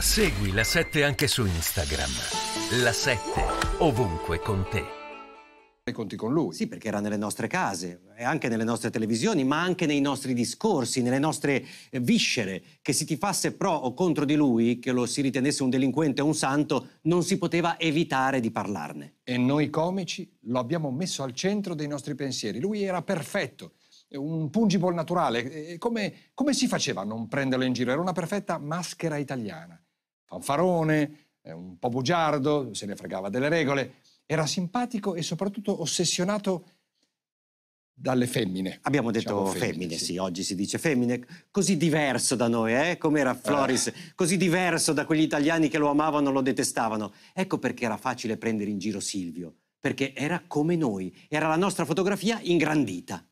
Segui la 7 anche su Instagram. La 7 ovunque con te. E conti con lui. Sì, perché era nelle nostre case, anche nelle nostre televisioni, ma anche nei nostri discorsi, nelle nostre eh, viscere. Che si tifasse pro o contro di lui, che lo si ritenesse un delinquente o un santo, non si poteva evitare di parlarne. E noi comici lo abbiamo messo al centro dei nostri pensieri. Lui era perfetto, un pungible naturale. Come, come si faceva a non prenderlo in giro? Era una perfetta maschera italiana fanfarone, eh, un po' bugiardo, se ne fregava delle regole, era simpatico e soprattutto ossessionato dalle femmine. Abbiamo detto diciamo femmine, femmine sì. sì. oggi si dice femmine, così diverso da noi, eh? come era eh. Floris, eh. così diverso da quegli italiani che lo amavano, lo detestavano. Ecco perché era facile prendere in giro Silvio, perché era come noi, era la nostra fotografia ingrandita.